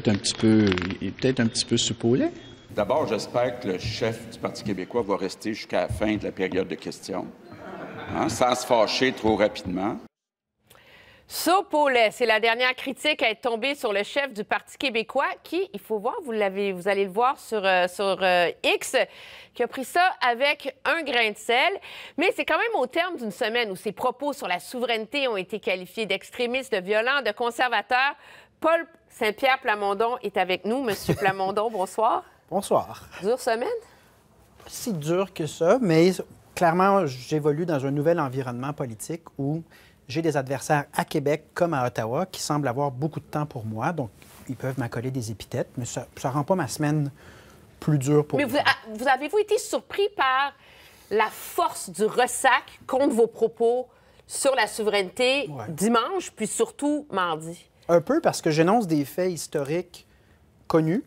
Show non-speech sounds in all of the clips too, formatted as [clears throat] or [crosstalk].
peut-être un petit peu, il peut-être un petit peu soupolé. D'abord, j'espère que le chef du Parti québécois va rester jusqu'à la fin de la période de questions, hein, sans se fâcher trop rapidement. Sopolais, c'est la dernière critique à être tombée sur le chef du Parti québécois qui, il faut voir, vous l'avez, vous allez le voir sur, euh, sur euh, X, qui a pris ça avec un grain de sel. Mais c'est quand même au terme d'une semaine où ses propos sur la souveraineté ont été qualifiés d'extrémistes, de violents, de conservateurs. Paul Saint-Pierre Plamondon est avec nous. Monsieur [laughs] Plamondon, bonsoir. Bonsoir. Dure semaine? Pas si dure que ça, mais clairement, j'évolue dans un nouvel environnement politique où j'ai des adversaires à Québec comme à Ottawa qui semblent avoir beaucoup de temps pour moi. Donc, ils peuvent m'accoler des épithètes, mais ça ne rend pas ma semaine plus dure pour moi. Mais vous, avez-vous été surpris par la force du ressac contre vos propos sur la souveraineté dimanche, puis surtout mardi? Un peu parce que j'énonce des faits historiques connus.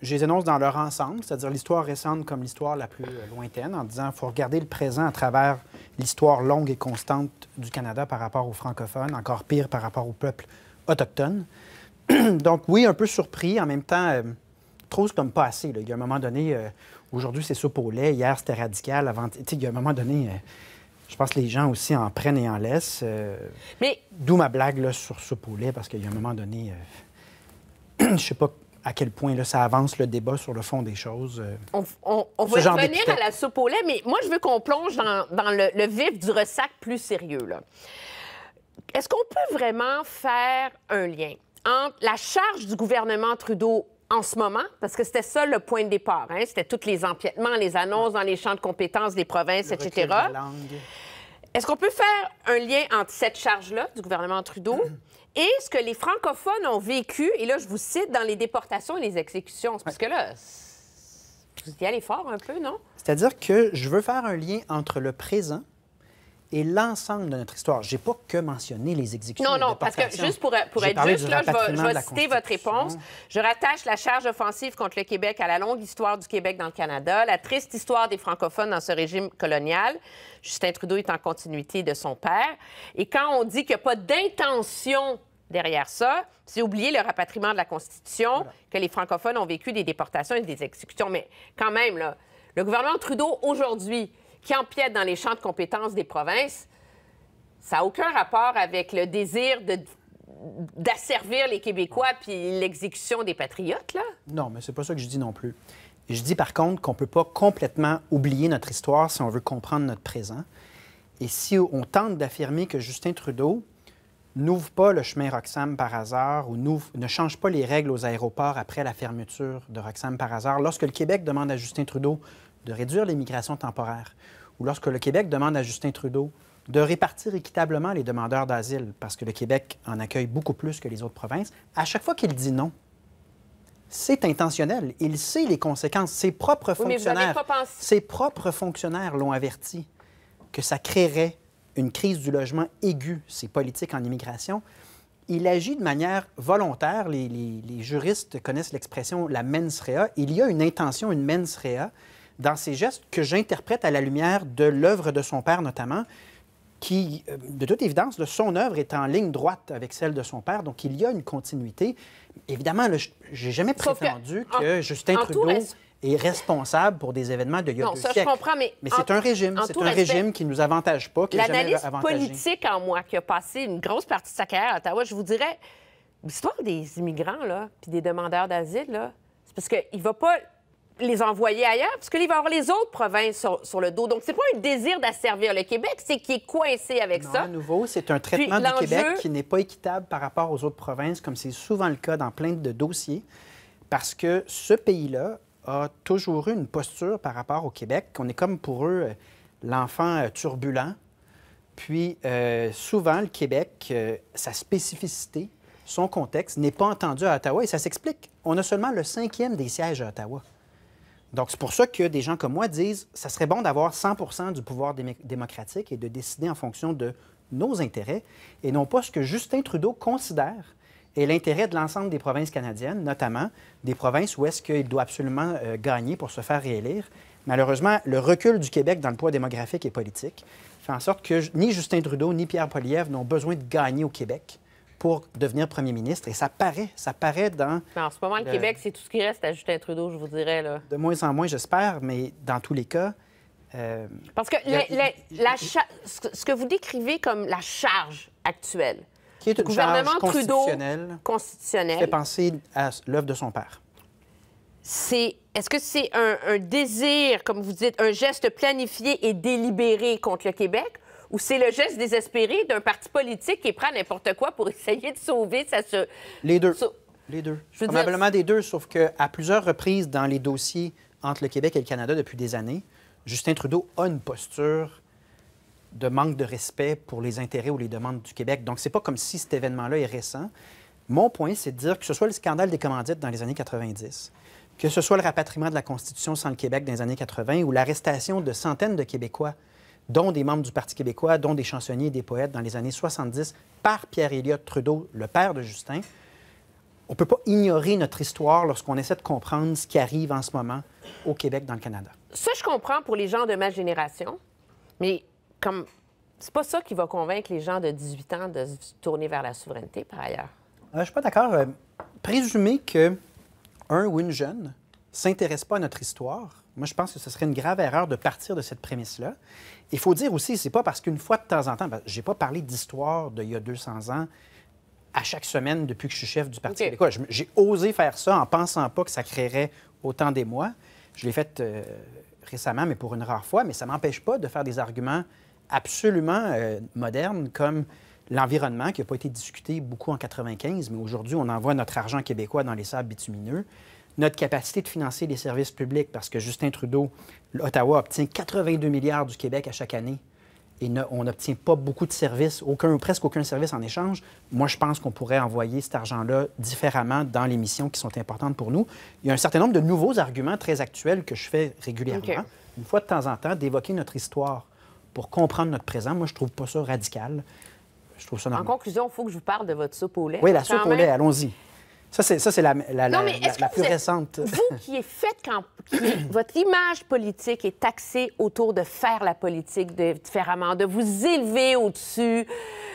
Je les énonce dans leur ensemble, c'est-à-dire l'histoire récente comme l'histoire la plus euh, lointaine, en disant qu'il faut regarder le présent à travers l'histoire longue et constante du Canada par rapport aux francophones, encore pire par rapport aux peuples autochtones. [clears throat] Donc oui, un peu surpris, en même temps, euh, trop comme passé. assez. Il y a un moment donné, euh, aujourd'hui c'est soupe au lait, hier c'était radical, avant... il y a un moment donné je pense que les gens aussi en prennent et en laissent. Euh, mais... D'où ma blague sur sur au lait, parce qu'il y a un moment donné, euh, [clears throat] je sais pas à quel point ça avance le débat sur le fond des choses. Euh, on, va revenir à la soupe au lait, mais moi, je veux qu'on plonge dans, le, vif du ressac plus sérieux. Est-ce qu'on peut vraiment faire un lien entre la charge du gouvernement Trudeau en ce moment, parce que c'était ça le point de départ. Hein? C'était tous les empiètements, les annonces dans les champs de compétences des provinces, le etc. Est-ce qu'on peut faire un lien entre cette charge-là du gouvernement Trudeau [clears throat] et ce que les francophones ont vécu, et là, je vous cite, dans les déportations et les exécutions? Parce que là, vous y allez fort un peu, non? C'est-à-dire que je veux faire un lien entre le présent et l'ensemble de notre histoire. Je n'ai pas que mentionné les exécutions. Non, non, parce que juste pour, euh, être juste, je vais, citer votre réponse. Je rattache la charge offensive contre le Québec à la longue histoire du Québec dans le Canada, la triste histoire des francophones dans ce régime colonial. Justin Trudeau est en continuité de son père. Et quand on dit qu'il n'y a pas d'intention derrière ça, c'est oublier le rapatriement de la Constitution, que les francophones ont vécu des déportations et des exécutions. Mais quand même, le gouvernement Trudeau, aujourd'hui, qui empiètent dans les champs de compétences des provinces, ça n'a aucun rapport avec le désir d'asservir les Québécois puis l'exécution des patriotes, là? Non, mais c'est pas ça que je dis non plus. Je dis par contre qu'on peut pas complètement oublier notre histoire si on veut comprendre notre présent. Et si on tente d'affirmer que Justin Trudeau n'ouvre pas le chemin Roxham par hasard ou ne change pas les règles aux aéroports après la fermeture de Roxham par hasard, lorsque le Québec demande à Justin Trudeau de réduire l'immigration temporaire, ou lorsque le Québec demande à Justin Trudeau de répartir équitablement les demandeurs d'asile, parce que le Québec en accueille beaucoup plus que les autres provinces, à chaque fois qu'il dit non, c'est intentionnel. Il sait les conséquences. Ses propres fonctionnaires, ses propres fonctionnaires l'ont averti que ça créerait une crise du logement aiguë, ces politiques en immigration. Il agit de manière volontaire. Les, les juristes connaissent l'expression la mens rea. Il y a une intention, une mens rea, dans ces gestes que j'interprète à la lumière de l'œuvre de son père notamment, qui, euh, de toute évidence, de son œuvre est en ligne droite avec celle de son père, donc il y a une continuité. Évidemment, j'ai jamais prétendu que, Justin Trudeau est responsable pour des événements de non, mais, c'est un régime, c'est un régime qui nous avantage pas, qui L'analyse politique en moi, qui a passé une grosse partie de sa carrière à Ottawa, je vous dirais, l'histoire des immigrants là, puis des demandeurs d'asile là, c'est parce qu'il va pas les envoyer ailleurs, parce qu'il va avoir les autres provinces sur, le dos. Donc, c'est pas un désir d'asservir le Québec, c'est qu'il est coincé avec non, ça. À nouveau, c'est un traitement du Québec qui n'est pas équitable par rapport aux autres provinces, comme c'est souvent le cas dans plein de dossiers, parce que ce pays-là a toujours eu une posture par rapport au Québec, qu'on est comme pour eux euh, l'enfant euh, turbulent. Puis, euh, souvent, le Québec, sa spécificité, son contexte n'est pas entendu à Ottawa et ça s'explique. On a seulement le cinquième des sièges à Ottawa. Donc, c'est pour ça que des gens comme moi disent ça serait bon d'avoir 100 du pouvoir démocratique et de décider en fonction de nos intérêts et non pas ce que Justin Trudeau considère est l'intérêt de l'ensemble des provinces canadiennes, notamment des provinces où est-ce qu'il doit absolument euh, gagner pour se faire réélire. Malheureusement, le recul du Québec dans le poids démographique et politique fait en sorte que ni Justin Trudeau ni Pierre Poliev n'ont besoin de gagner au Québec pour devenir premier ministre. Et ça paraît, ça paraît dans... en ce moment, le, Québec, c'est tout ce qui reste à Justin Trudeau, je vous dirais. Là. De moins en moins, j'espère, mais dans tous les cas... Euh, Parce que ce que vous décrivez comme la charge actuelle, qui est une gouvernement charge constitutionnelle, Trudeau fait penser à l'œuvre de son père. C'est est-ce que c'est un désir, comme vous dites, un geste planifié et délibéré contre le Québec ou c'est le geste désespéré d'un parti politique qui prend n'importe quoi pour [laughs] essayer de sauver sa... Les deux. Les deux. Probablement des deux, sauf qu'à plusieurs reprises dans les dossiers entre le Québec et le Canada depuis des années, Justin Trudeau a une posture de manque de respect pour les intérêts ou les demandes du Québec. Donc, c'est pas comme si cet événement-là est récent. Mon point, c'est de dire que ce soit le scandale des commandites dans les années 90, que ce soit le rapatriement de la Constitution sans le Québec dans les années 80 ou l'arrestation de centaines de Québécois dont des membres du Parti québécois, dont des chansonniers et des poètes dans les années 70, par pierre Elliott Trudeau, le père de Justin. On ne peut pas ignorer notre histoire lorsqu'on essaie de comprendre ce qui arrive en ce moment au Québec, dans le Canada. Ça, je comprends pour les gens de ma génération, mais comme c'est pas ça qui va convaincre les gens de 18 ans de se tourner vers la souveraineté, par ailleurs. Euh, je suis pas d'accord. Euh, présumer que un ou une jeune s'intéresse pas à notre histoire, moi, je pense que ce serait une grave erreur de partir de cette prémisse-là. Il faut dire aussi, c'est pas parce qu'une fois de temps en temps, ben, j'ai pas parlé d'histoire d'il y a 200 ans à chaque semaine depuis que je suis chef du Parti québécois. J'ai osé faire ça en pensant pas que ça créerait autant d'émoi. Je l'ai fait euh, récemment, mais pour une rare fois, mais ça m'empêche pas de faire des arguments absolument euh, modernes comme l'environnement qui n'a pas été discuté beaucoup en 95, mais aujourd'hui, on envoie notre argent québécois dans les sables bitumineux notre capacité de financer les services publics, parce que Justin Trudeau, l'ottawa obtient 82 milliards du Québec à chaque année et on n'obtient pas beaucoup de services, aucun, presque aucun service en échange, moi, je pense qu'on pourrait envoyer cet argent-là différemment dans les missions qui sont importantes pour nous. Il y a un certain nombre de nouveaux arguments très actuels que je fais régulièrement, une fois de temps en temps, d'évoquer notre histoire pour comprendre notre présent. Moi, je trouve pas ça radical. Je trouve ça normal. En conclusion, il faut que je vous parle de votre soupe au lait. Oui, la soupe au lait, allons-y. Ça, c'est, la, la, plus récente. Vous qui est faite quand. [coughs] votre image politique est taxée autour de faire la politique de, différemment, de vous élever au-dessus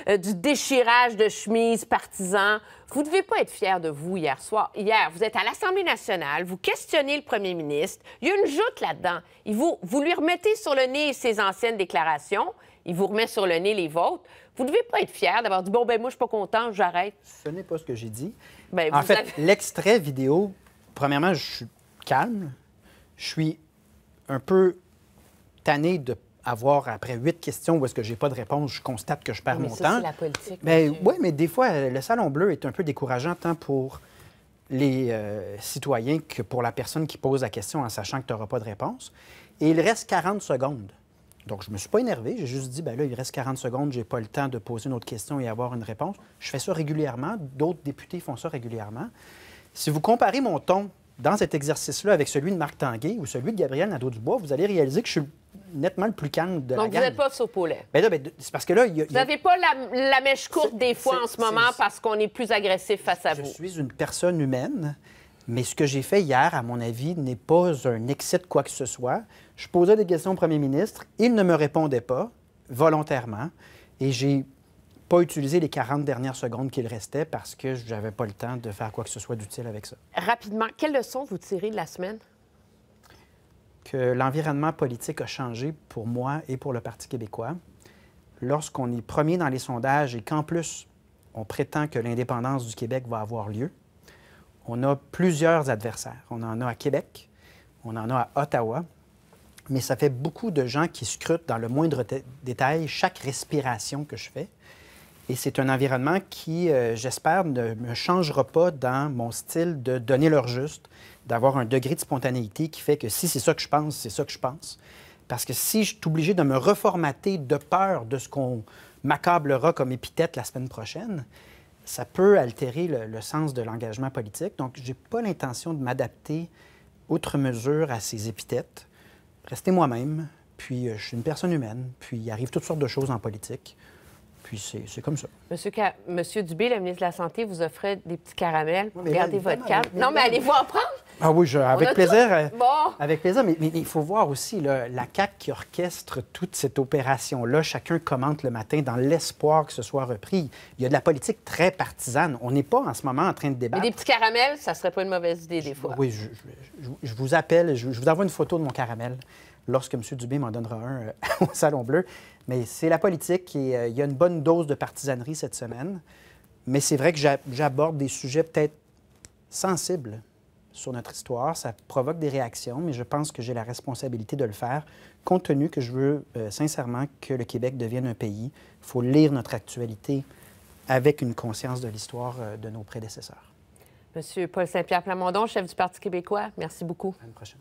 euh, du déchirage de chemises partisans. Vous ne devez pas être fier de vous hier soir. Hier, vous êtes à l'Assemblée nationale, vous questionnez le premier ministre. Il y a une joute là-dedans. Vous, vous lui remettez sur le nez ses anciennes déclarations il vous remet sur le nez les vôtres. Vous ne devez pas être fier d'avoir dit Bon, ben moi, je suis pas content, j'arrête. Ce n'est pas ce que j'ai dit. Ben, en fait, l'extrait vidéo, premièrement, je suis calme. Je suis un peu tanné de avoir après huit questions où est-ce que j'ai pas de réponse, je constate que je perds mon ça, c'est la politique. Ben, mais oui, mais des fois, le salon bleu est un peu décourageant tant pour les euh, citoyens que pour la personne qui pose la question en sachant que tu n'auras pas de réponse. Et il reste 40 secondes. Donc, je ne me suis pas énervé. J'ai juste dit, ben là, il reste 40 secondes, je n'ai pas le temps de poser une autre question et avoir une réponse. Je fais ça régulièrement. D'autres députés font ça régulièrement. Si vous comparez mon ton dans cet exercice-là avec celui de Marc Tanguay ou celui de Gabriel Nadeau-Dubois, vous allez réaliser que je suis nettement le plus calme de la gang. Donc, vous n'êtes pas sur poulet. Ben ben, c'est parce que là... vous n'avez pas la, mèche courte des fois en ce moment parce qu'on est plus agressif face à vous. Je suis une personne humaine, mais ce que j'ai fait hier, à mon avis, n'est pas un excès de quoi que ce soit. Je posais des questions au premier ministre. Il ne me répondait pas, volontairement. Et j'ai pas utilisé les 40 dernières secondes qu'il restait parce que je n'avais pas le temps de faire quoi que ce soit d'utile avec ça. Rapidement, quelle leçon vous tirez de la semaine? Que l'environnement politique a changé pour moi et pour le Parti québécois. Lorsqu'on est premier dans les sondages et qu'en plus, on prétend que l'indépendance du Québec va avoir lieu, on a plusieurs adversaires. On en a à Québec, on en a à Ottawa, mais ça fait beaucoup de gens qui scrutent dans le moindre détail chaque respiration que je fais. Et c'est un environnement qui, euh, j'espère, ne me changera pas dans mon style de donner leur juste, d'avoir un degré de spontanéité qui fait que si c'est ça que je pense, c'est ça que je pense. Parce que si je suis obligé de me reformater de peur de ce qu'on m'accablera comme épithète la semaine prochaine, ça peut altérer le, le sens de l'engagement politique. Donc, je n'ai pas l'intention de m'adapter outre mesure à ces épithètes rester moi-même, puis euh, je suis une personne humaine, puis il arrive toutes sortes de choses en politique. Puis c'est comme ça. Monsieur, Monsieur Dubé, le ministre de la Santé, vous offrait des petits caramels. pour garder votre carte. non, mais allez-vous en prendre? Ah oui, avec, plaisir, euh, bon. avec plaisir. Mais, il faut voir aussi la CAC qui orchestre toute cette opération-là. Chacun commente le matin dans l'espoir que ce soit repris. Il y a de la politique très partisane. On n'est pas en ce moment en train de débattre. Mais des petits caramels, ça serait pas une mauvaise idée des fois. oui, je, vous appelle, je, vous envoie une photo de mon caramel lorsque M. Dubé m'en donnera un euh, [laughs] au Salon Bleu. Mais c'est la politique et euh, il y a une bonne dose de partisanerie cette semaine. Mais c'est vrai que j'aborde des sujets peut-être sensibles sur notre histoire, ça provoque des réactions, mais je pense que j'ai la responsabilité de le faire. Compte tenu que je veux euh, sincèrement que le Québec devienne un pays, il faut lire notre actualité avec une conscience de l'histoire euh, de nos prédécesseurs. Monsieur Paul Saint-Pierre Plamondon, chef du Parti québécois, merci beaucoup. À la prochaine.